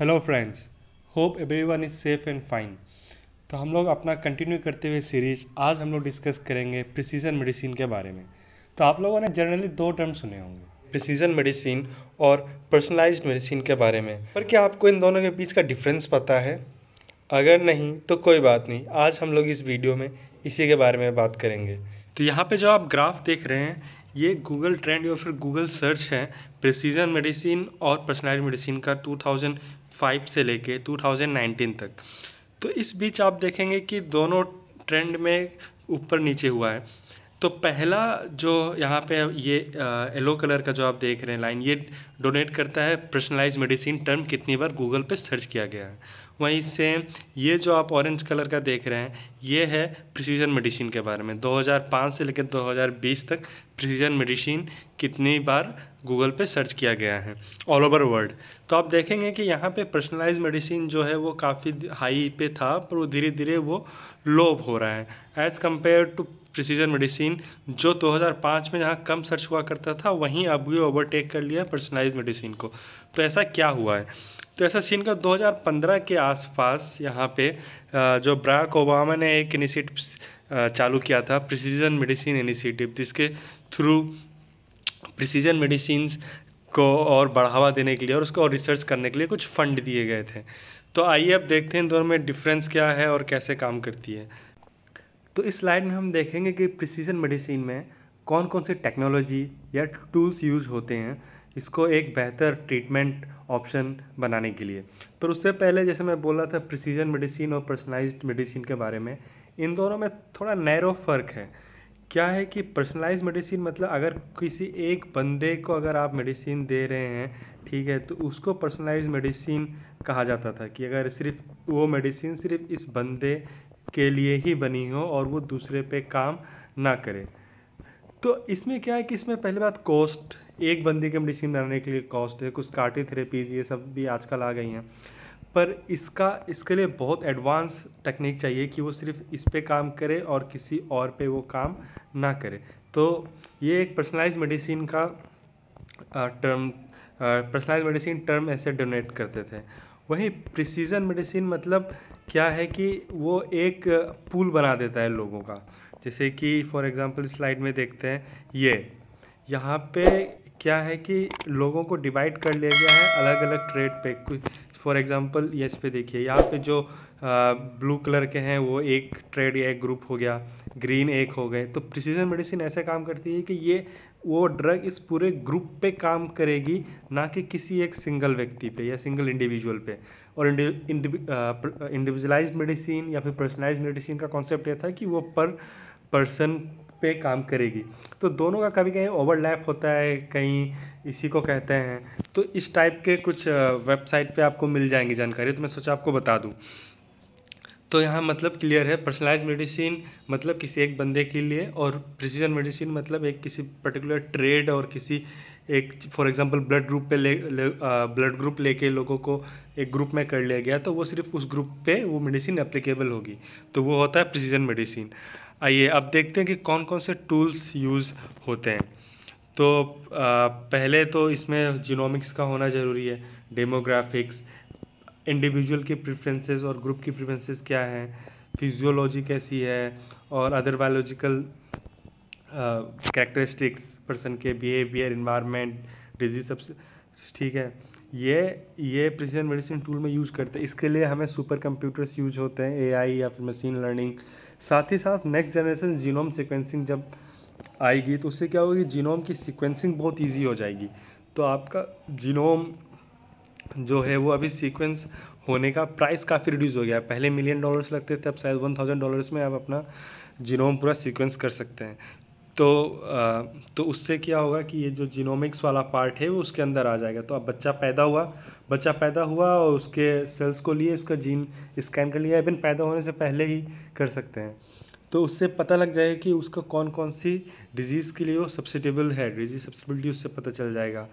hello friends hope everyone is safe and fine तो हम लोग अपना कंटिन्यू करते हुए सीरीज आज हम लोग डिस्कस करेंगे प्रिसीजन मेडिसिन के बारे में तो आप लोगों ने जनरली दो टर्म सुने होंगे प्रिसीजन मेडिसिन और पर्सनलाइज्ड मेडिसिन के बारे में पर क्या आपको इन दोनों के बीच का डिफरेंस पता है अगर नहीं तो कोई बात नहीं आज हम लोग इस वीडियो में इसी के बारे में बात करेंगे तो यहाँ पे जो आप ग्राफ देख रहे हैं ये गूगल ट्रेंड या फिर गूगल सर्च है प्रिसीजन मेडिसिन और पर्सनलाइज मेडिसिन का फाइव से लेके 2019 तक तो इस बीच आप देखेंगे कि दोनों ट्रेंड में ऊपर नीचे हुआ है तो पहला जो यहाँ पे ये येलो कलर का जो आप देख रहे हैं लाइन ये डोनेट करता है पर्सनलाइज मेडिसिन टर्म कितनी बार गूगल पे सर्च किया गया है वहीं से ये जो आप ऑरेंज कलर का देख रहे हैं ये है प्रिसीजन मेडिसिन के बारे में 2005 से लेकर 2020 तक प्रिसीजन मेडिसिन कितनी बार गूगल पे सर्च किया गया है ऑल ओवर वर्ल्ड तो आप देखेंगे कि यहाँ पे पर्सनलाइज मेडिसिन जो है वो काफ़ी हाई पे था पर वो धीरे धीरे वो लो हो रहा है as compare to precision medicine जो 2005 में जहाँ कम सर्च हुआ करता था वहीं अब ये ओवरटेक कर लिया है पर्सनलाइज मेडिसिन को तो ऐसा क्या हुआ है तो ऐसा सीन का 2015 के आसपास यहाँ पे जो ब्राक ओबामा ने एक इनिशिएटिव चालू किया था प्रिसीजन मेडिसिन इनिशिएटिव जिसके थ्रू प्रिसीजन मेडिसिन को और बढ़ावा देने के लिए और उसको और रिसर्च करने के लिए कुछ फंड दिए गए थे तो आइए अब देखते हैं इन दोनों में डिफरेंस क्या है और कैसे काम करती है तो इस स्लाइड में हम देखेंगे कि प्रिसीजन मेडिसिन में कौन कौन से टेक्नोलॉजी या टूल्स यूज होते हैं इसको एक बेहतर ट्रीटमेंट ऑप्शन बनाने के लिए पर उससे पहले जैसे मैं बोल रहा था प्रिसीजन मेडिसिन और पर्सनलाइज्ड मेडिसिन के बारे में इन दोनों में थोड़ा नैरो फ़र्क है क्या है कि पर्सनलाइज मेडिसिन मतलब अगर किसी एक बंदे को अगर आप मेडिसिन दे रहे हैं ठीक है तो उसको पर्सनलाइज मेडिसिन कहा जाता था कि अगर सिर्फ वो मेडिसिन सिर्फ इस बंदे के लिए ही बनी हो और वो दूसरे पे काम ना करे तो इसमें क्या है कि इसमें पहली बात कॉस्ट एक बंदे की मेडिसिन बनाने के लिए कॉस्ट है कुछ कार्टी थेरेपीज ये सब भी आजकल आ गई हैं पर इसका इसके लिए बहुत एडवांस टेक्निक चाहिए कि वो सिर्फ इस पे काम करे और किसी और पे वो काम ना करे तो ये एक पर्सनलाइज मेडिसिन का टर्म पर्सनलाइज मेडिसिन टर्म ऐसे डोनेट करते थे वहीं प्रिसीजन मेडिसिन मतलब क्या है कि वो एक पूल बना देता है लोगों का जैसे कि फॉर एग्जांपल स्लाइड में देखते हैं ये यहाँ पे क्या है कि लोगों को डिवाइड कर लिया गया है अलग अलग ट्रेड पे कुछ फॉर एग्ज़ाम्पल यस पे देखिए यहाँ पे जो ब्लू कलर के हैं वो एक ट्रेड या एक ग्रुप हो गया ग्रीन एक हो गए तो प्रिसीजन मेडिसिन ऐसे काम करती है कि ये वो ड्रग इस पूरे ग्रुप पे काम करेगी ना कि किसी एक सिंगल व्यक्ति पे या सिंगल इंडिविजुअल पे और इंडिविजुअलाइज्ड मेडिसिन या फिर पर्सनलाइज मेडिसिन का कॉन्सेप्ट यह था कि वो पर पर्सन पे काम करेगी तो दोनों का कभी कहीं ओवरलैप होता है कहीं इसी को कहते हैं तो इस टाइप के कुछ वेबसाइट पे आपको मिल जाएंगी जानकारी तो मैं सोचा आपको बता दूँ तो यहाँ मतलब क्लियर है पर्सनलाइज मेडिसिन मतलब किसी एक बंदे के लिए और प्रिसीजन मेडिसिन मतलब एक किसी पर्टिकुलर ट्रेड और किसी एक फॉर एग्जांपल ब्लड ग्रुप पे ले, ले ब्लड ग्रुप लेके लोगों को एक ग्रुप में कर लिया गया तो वो सिर्फ उस ग्रुप पे वो मेडिसिन एप्लीकेबल होगी तो वो होता है प्रिसीजन मेडिसिन आइए अब देखते हैं कि कौन कौन से टूल्स यूज़ होते हैं तो आ, पहले तो इसमें जिनोमिक्स का होना ज़रूरी है डेमोग्राफिक्स इंडिविजुअल की प्रेफरेंसेस और ग्रुप की प्रेफरेंसेस क्या हैं फिजियोलॉजी कैसी है और अदर बायोलॉजिकल कैरेक्टरिस्टिक्स पर्सन के बिहेवियर इन्वायरमेंट डिजीज सब ठीक है ये ये प्रिसीजन मेडिसिन टूल में यूज़ करते हैं इसके लिए हमें सुपर कंप्यूटर्स यूज होते हैं एआई या फिर मशीन लर्निंग साथ ही साथ नेक्स्ट जनरेशन जीनोम सिक्वेंसिंग जब आएगी तो उससे क्या होगी जीनोम की सिक्वेंसिंग बहुत ईजी हो जाएगी तो आपका जीनोम जो है वो अभी सीक्वेंस होने का प्राइस काफ़ी रिड्यूस हो गया है पहले मिलियन डॉलर्स लगते थे अब शायद वन थाउजेंड डॉलर्स में आप अपना जीनोम पूरा सीक्वेंस कर सकते हैं तो तो उससे क्या होगा कि ये जो जीनोमिक्स वाला पार्ट है वो उसके अंदर आ जाएगा तो अब बच्चा पैदा हुआ बच्चा पैदा हुआ और उसके सेल्स को लिए उसका जीन स्कैन कर लिया इवन पैदा होने से पहले ही कर सकते हैं तो उससे पता लग जाएगा कि उसका कौन कौन सी डिजीज़ के लिए वो सब्सिटेबल है डिजीज सब्सिटेबिलिटी उससे पता चल जाएगा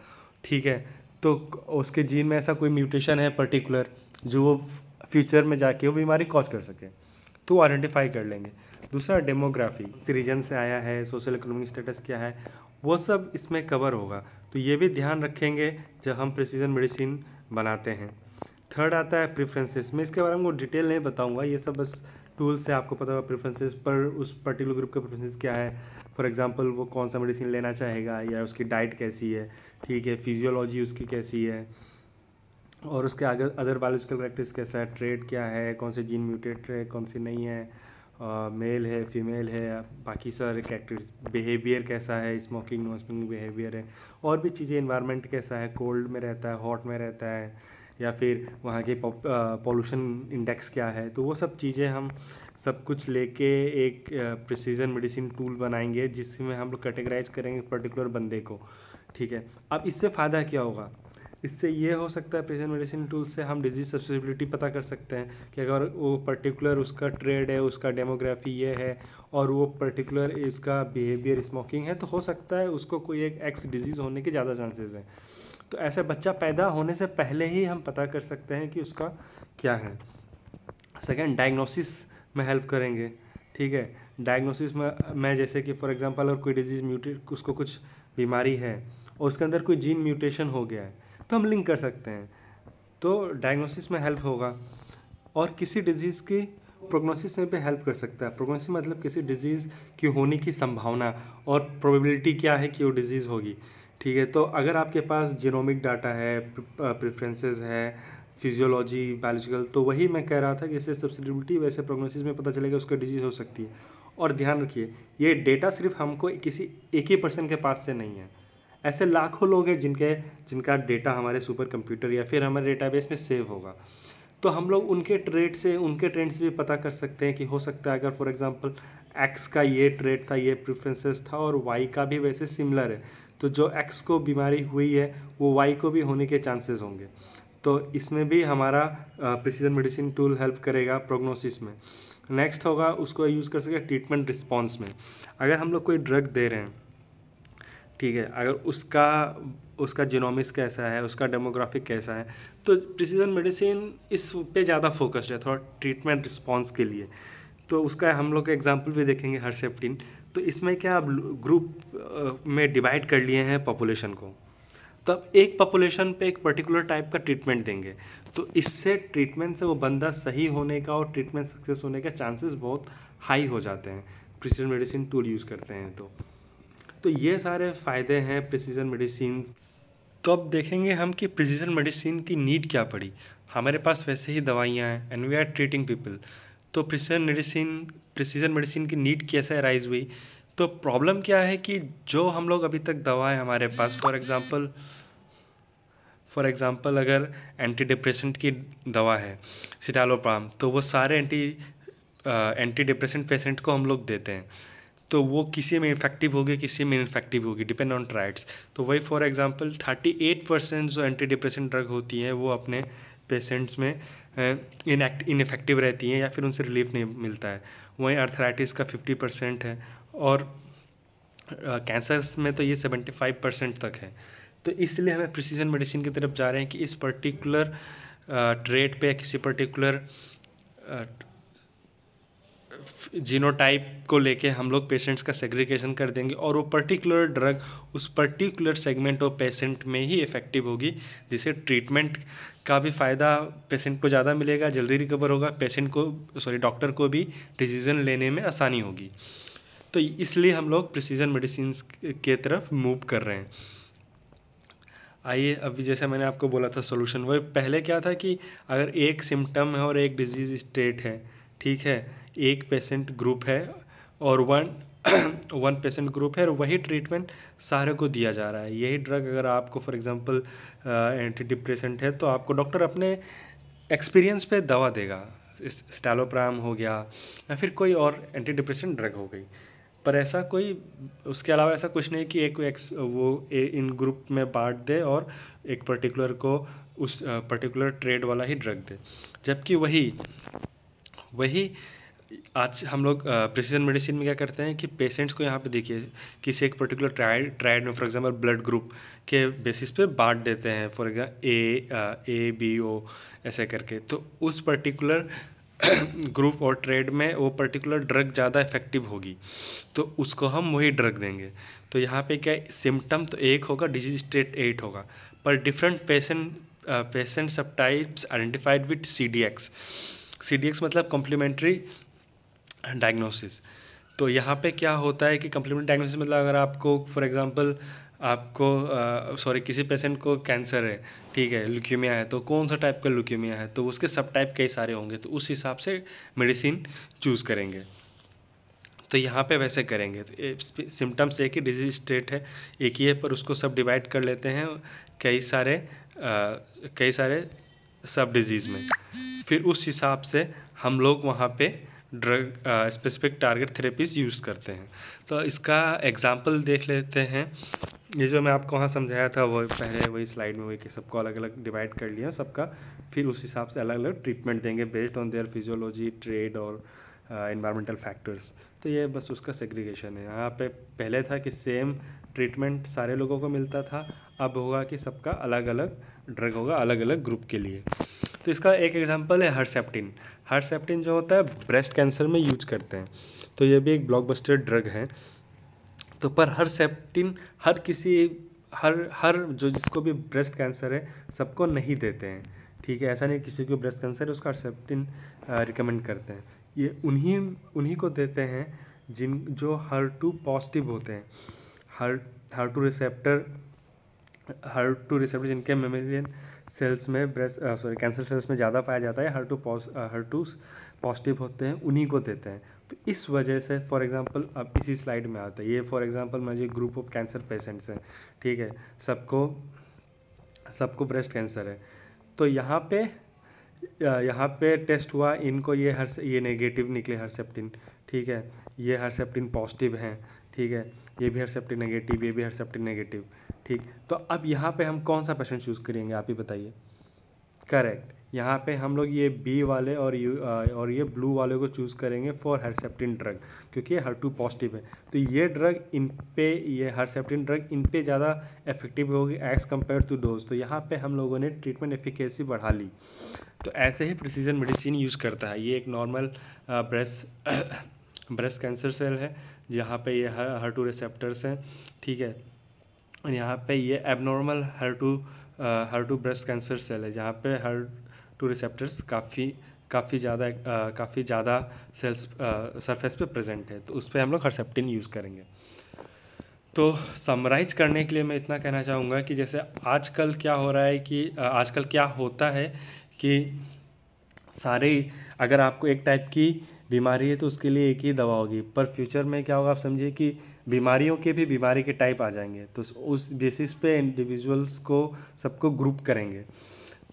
ठीक है तो उसके जीन में ऐसा कोई म्यूटेशन है पर्टिकुलर जो वो फ्यूचर में जाके वो बीमारी कॉज कर सके तो आइडेंटिफाई कर लेंगे दूसरा डेमोग्राफी किस रीजन से आया है सोशल इकोनॉमिक स्टेटस क्या है वो सब इसमें कवर होगा तो ये भी ध्यान रखेंगे जब हम प्रिसीजन मेडिसिन बनाते हैं थर्ड आता है प्रेफरेंसेस मैं इसके बारे में डिटेल नहीं बताऊंगा ये सब बस टूल से आपको पता होगा प्रेफरेंसेस पर उस पर्टिकुलर ग्रुप का प्रेफरेंसेस क्या है फॉर एग्जांपल वो कौन सा मेडिसिन लेना चाहेगा या उसकी डाइट कैसी है ठीक है फिजियोलॉजी उसकी कैसी है और उसके अगर अदर बायोलॉजिकल प्रैक्टिस कैसा है ट्रेड क्या है कौन से जीन म्यूटेट है कौन सी नहीं है मेल है फीमेल है बाकी सारे कैरेक्टर्स बिहेवियर कैसा है स्मोकिंग नॉन स्मोकिंग बिहेवियर है और भी चीज़ें इन्वायरमेंट कैसा है कोल्ड में रहता है हॉट में रहता है या फिर वहाँ के पॉल्यूशन इंडेक्स क्या है तो वो सब चीज़ें हम सब कुछ लेके एक प्रिसीजन मेडिसिन टूल बनाएंगे जिसमें हम लोग कैटेगराइज करेंगे पर्टिकुलर बंदे को ठीक है अब इससे फ़ायदा क्या होगा इससे ये हो सकता है पेशेंट मेडिसिन टूल से हम डिजीज सब्सिबिलिटी पता कर सकते हैं कि अगर वो पर्टिकुलर उसका ट्रेड है उसका डेमोग्राफी ये है और वो पर्टिकुलर इसका बिहेवियर स्मोकिंग है तो हो सकता है उसको कोई एक एक्स डिजीज़ होने के ज़्यादा चांसेस हैं तो ऐसे बच्चा पैदा होने से पहले ही हम पता कर सकते हैं कि उसका क्या है सेकेंड डायग्नोसिस में हेल्प करेंगे ठीक है डायग्नोसिस में मैं जैसे कि फॉर एग्जांपल अगर कोई डिजीज़ म्यूटेट उसको कुछ बीमारी है और उसके अंदर कोई जीन म्यूटेशन हो गया है तो हम लिंक कर सकते हैं तो डायग्नोसिस में हेल्प होगा और किसी डिजीज़ के प्रोग्नोसिस में भी हेल्प कर सकता है प्रोग्नोसिस मतलब किसी डिजीज़ की होने की संभावना और प्रोबेबिलिटी क्या है कि वो डिजीज़ होगी ठीक है तो अगर आपके पास जीनोमिक डाटा है प्रेफरेंसेस है फिजियोलॉजी बायोलॉजिकल तो वही मैं कह रहा था कि इससे सब्सिडिबिलिटी वैसे प्रोग्नोसिस में पता चलेगा उसका डिजीज़ हो सकती है और ध्यान रखिए ये डेटा सिर्फ हमको किसी एक ही पर्सन के पास से नहीं है ऐसे लाखों लोग हैं जिनके जिनका डेटा हमारे सुपर कंप्यूटर या फिर हमारे डेटाबेस में सेव होगा तो हम लोग उनके ट्रेड से उनके ट्रेंड से भी पता कर सकते हैं कि हो सकता है अगर फॉर एग्जांपल एक्स का ये ट्रेड था ये प्रिफ्रेंसेस था और वाई का भी वैसे सिमिलर है तो जो एक्स को बीमारी हुई है वो वाई को भी होने के चांसेस होंगे तो इसमें भी हमारा प्रिसीजन मेडिसिन टूल हेल्प करेगा प्रोग्नोसिस में नेक्स्ट होगा उसको यूज़ कर सके ट्रीटमेंट रिस्पॉन्स में अगर हम लोग कोई ड्रग दे रहे हैं ठीक है अगर उसका उसका जिनोमिक्स कैसा है उसका डेमोग्राफिक कैसा है तो प्रिसीजन मेडिसिन इस पे ज़्यादा फोकस्ड है थोड़ा ट्रीटमेंट रिस्पॉन्स के लिए तो उसका हम लोग एग्जाम्पल भी देखेंगे हर सेप्टिन तो इसमें क्या आप ग्रुप में डिवाइड कर लिए हैं पॉपुलेशन को तब तो एक पॉपुलेशन पे एक पर्टिकुलर टाइप का ट्रीटमेंट देंगे तो इससे ट्रीटमेंट से वो बंदा सही होने का और ट्रीटमेंट सक्सेस होने का चांसेस बहुत हाई हो जाते हैं प्रिसीजन मेडिसिन टूल यूज़ करते हैं तो तो ये सारे फ़ायदे हैं प्रिसीजन मेडिसिन तो अब देखेंगे हम कि प्रिसीजन मेडिसिन की नीड क्या पड़ी हमारे पास वैसे ही दवाइयाँ हैं and we are treating people तो प्रिसीजन मेडिसिन प्रिसीजन मेडिसिन की नीड कैसे राइज हुई तो प्रॉब्लम क्या है कि जो हम लोग अभी तक दवा है हमारे पास फॉर एग्ज़ाम्पल फॉर एग्ज़ाम्पल अगर एंटी डिप्रेसेंट की दवा है सिटालोपाम तो वो सारे एंटी एंटी डिप्रेसेंट पेशेंट को हम लोग देते हैं तो वो किसी में इफ़ेक्टिव होगी किसी में इनफेक्टिव होगी डिपेंड ऑन ट्राइड्स तो वही फॉर एग्जांपल 38 परसेंट जो एंटी डिप्रेशन ड्रग होती हैं वो अपने पेशेंट्स में इनएक्ट इनफेक्टिव रहती हैं या फिर उनसे रिलीफ नहीं मिलता है वहीं अर्थराइटिस का 50 परसेंट है और कैंसर्स में तो ये 75 परसेंट तक है तो इसलिए हमें प्रिसीजन मेडिसिन की तरफ जा रहे हैं कि इस पर्टिकुलर ट्रेड पे किसी पर्टिकुलर जीनोटाइप को लेके हम लोग पेशेंट्स का सेग्रीगेशन कर देंगे और वो पर्टिकुलर ड्रग उस पर्टिकुलर सेगमेंट ऑफ पेशेंट में ही इफ़ेक्टिव होगी जिसे ट्रीटमेंट का भी फ़ायदा पेशेंट को ज़्यादा मिलेगा जल्दी रिकवर होगा पेशेंट को सॉरी डॉक्टर को भी डिसीज़न लेने में आसानी होगी तो इसलिए हम लोग प्रिसीजन मेडिसिन के तरफ मूव कर रहे हैं आइए अभी जैसे मैंने आपको बोला था सोल्यूशन वह पहले क्या था कि अगर एक सिम्टम है और एक डिजीज़ स्टेट है ठीक है एक पेशेंट ग्रुप है और वन वन पेशेंट ग्रुप है और वही ट्रीटमेंट सारे को दिया जा रहा है यही ड्रग अगर आपको फॉर एग्जांपल एंटी डिप्रेशेंट है तो आपको डॉक्टर अपने एक्सपीरियंस पे दवा देगा स्टैलोप्राम हो गया या फिर कोई और एंटी डिप्रेशेंट ड्रग हो गई पर ऐसा कोई उसके अलावा ऐसा कुछ नहीं कि एक एक्स वो ए, इन ग्रुप में बांट दे और एक पर्टिकुलर को उस पर्टिकुलर ट्रेड वाला ही ड्रग दे जबकि वही वही आज हम लोग प्रिसीजन मेडिसिन में क्या करते हैं कि पेशेंट्स को यहाँ पे देखिए किसी एक पर्टिकुलर ट्राइड ट्राइड में फॉर एग्जांपल ब्लड ग्रुप के बेसिस पे बांट देते हैं for example A A B O ऐसे करके तो उस पर्टिकुलर ग्रुप और ट्रेड में वो पर्टिकुलर ड्रग ज़्यादा इफेक्टिव होगी तो उसको हम वही ड्रग देंगे तो यहाँ पे क्या सिम्टम तो एक होगा डिजीज स्टेट एट होगा पर डिफरेंट पेशेंट पेशेंट सब types identified with C D X C मतलब कॉम्प्लीमेंट्री डायग्नोसिस तो यहाँ पे क्या होता है कि कम्प्लीमेंट डायग्नोसिस मतलब अगर आपको फॉर एग्जांपल आपको सॉरी किसी पेशेंट को कैंसर है ठीक है ल्यूकेमिया है तो कौन सा टाइप का ल्यूकेमिया है तो उसके सब टाइप कई सारे होंगे तो उस हिसाब से मेडिसिन चूज़ करेंगे तो यहाँ पे वैसे करेंगे तो सिम्टम्स एक ही डिजीज स्टेट है एक ही है पर उसको सब डिवाइड कर लेते हैं कई सारे आ, कई सारे सब डिजीज़ में फिर उस हिसाब से हम लोग वहाँ पे drug specific target therapies use करते हैं तो इसका एग्जांपल देख लेते हैं ये जो मैं आपको वहाँ समझाया था वो पहले वही स्लाइड में वही कि सबको अलग अलग डिवाइड कर लिया सबका फिर उस हिसाब से अलग अलग ट्रीटमेंट देंगे based on their physiology trait और इन्वायरमेंटल uh, फैक्टर्स तो ये बस उसका सेग्रीगेशन है यहाँ पे पहले था कि सेम ट्रीटमेंट सारे लोगों को मिलता था अब होगा कि सबका अलग अलग ड्रग होगा अलग अलग ग्रुप के लिए तो इसका एक एग्जांपल है हर्सेप्टिन हर्सेप्टिन जो होता है ब्रेस्ट कैंसर में यूज करते हैं तो ये भी एक ब्लॉकबस्टर ड्रग है तो पर हर्सेप्टिन हर किसी हर हर जो जिसको भी ब्रेस्ट कैंसर है सबको नहीं देते हैं ठीक है ऐसा नहीं किसी को ब्रेस्ट कैंसर है उसका हर्सेप्टिन रिकमेंड करते हैं ये उन्हीं उन्हीं को देते हैं जिन जो हर टू पॉजिटिव होते हैं her her two receptor her two receptor जिनके मेमोरियन सेल्स में ब्रेस्ट सॉरी कैंसर सेल्स में ज़्यादा पाया जाता है her two her two positive होते हैं उन्हीं को देते हैं तो इस वजह से फॉर एग्जांपल अब इसी स्लाइड में आता है ये फॉर एग्जांपल मुझे ग्रुप ऑफ कैंसर पेशेंट्स हैं ठीक है सबको सबको ब्रेस्ट कैंसर है तो यहाँ पे uh, यहाँ पे टेस्ट हुआ इनको ये हर ये नेगेटिव निकले हरसेप्टिन ठीक है ये हरसेप्टिन पॉजिटिव हैं ठीक है ये भी हरसेप्टिन नेगेटिव ये भी हरसेप्टिन नेगेटिव ठीक तो अब यहाँ पे हम कौन सा पेशेंट चूज़ करेंगे आप ही बताइए करेक्ट यहाँ पे हम लोग ये बी वाले और यू और ये ब्लू वाले को चूज़ करेंगे फॉर हरसेप्टिन ड्रग क्योंकि ये हर टू पॉजिटिव है तो ये ड्रग इन पे ये हरसेप्टिन ड्रग इन पे ज़्यादा इफेक्टिव होगी एज कम्पेयर टू डोज तो यहाँ पे हम लोगों ने ट्रीटमेंट एफिकेसी बढ़ा ली तो ऐसे ही प्रिसीजन मेडिसिन यूज़ करता है ये एक normal breast breast cancer cell है जहाँ पे ये हर हर टू रिसेप्टर्स हैं ठीक है यहाँ पे ये abnormal her two her two breast cancer cell है जहाँ पे हर टू रिसेप्टर्स काफ़ी काफ़ी ज़्यादा काफ़ी ज़्यादा सेल्स सरफेस पे प्रेजेंट है तो उस पर हम लोग हरसेप्टिन यूज़ करेंगे तो समराइज करने के लिए मैं इतना कहना चाहूँगा कि जैसे आजकल क्या हो रहा है कि आजकल क्या होता है कि सारे अगर आपको एक टाइप की बीमारी है तो उसके लिए एक ही दवा होगी पर फ्यूचर में क्या होगा आप समझिए कि बीमारियों के भी बीमारी के टाइप आ जाएंगे तो उस बेसिस पे इंडिविजुअल्स को सबको ग्रुप करेंगे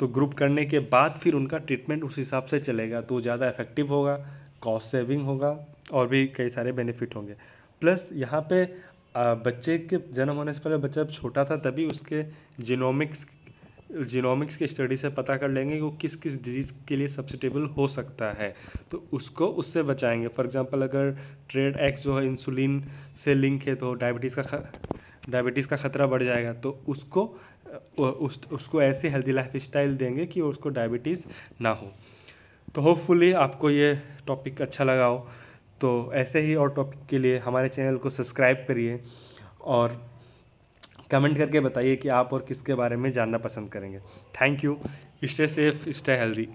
तो ग्रुप करने के बाद फिर उनका ट्रीटमेंट उस हिसाब से चलेगा तो ज़्यादा इफेक्टिव होगा कॉस्ट सेविंग होगा और भी कई सारे बेनिफिट होंगे प्लस यहाँ पे बच्चे के जन्म होने से पहले बच्चा जब छोटा था तभी उसके जीनोमिक्स जीनोमिक्स के स्टडी से पता कर लेंगे कि वो किस किस डिजीज़ के लिए सब्सिटेबल हो सकता है तो उसको उससे बचाएंगे फॉर एग्जांपल अगर ट्रेड एक्स जो है इंसुलिन से लिंक है तो डायबिटीज़ का डायबिटीज़ का ख़तरा बढ़ जाएगा तो उसको उस, उसको ऐसे हेल्दी लाइफ स्टाइल देंगे कि उसको डायबिटीज़ ना हो तो होपफुली आपको ये टॉपिक अच्छा लगा हो तो ऐसे ही और टॉपिक के लिए हमारे चैनल को सब्सक्राइब करिए और कमेंट करके बताइए कि आप और किसके बारे में जानना पसंद करेंगे thank you stay safe stay healthy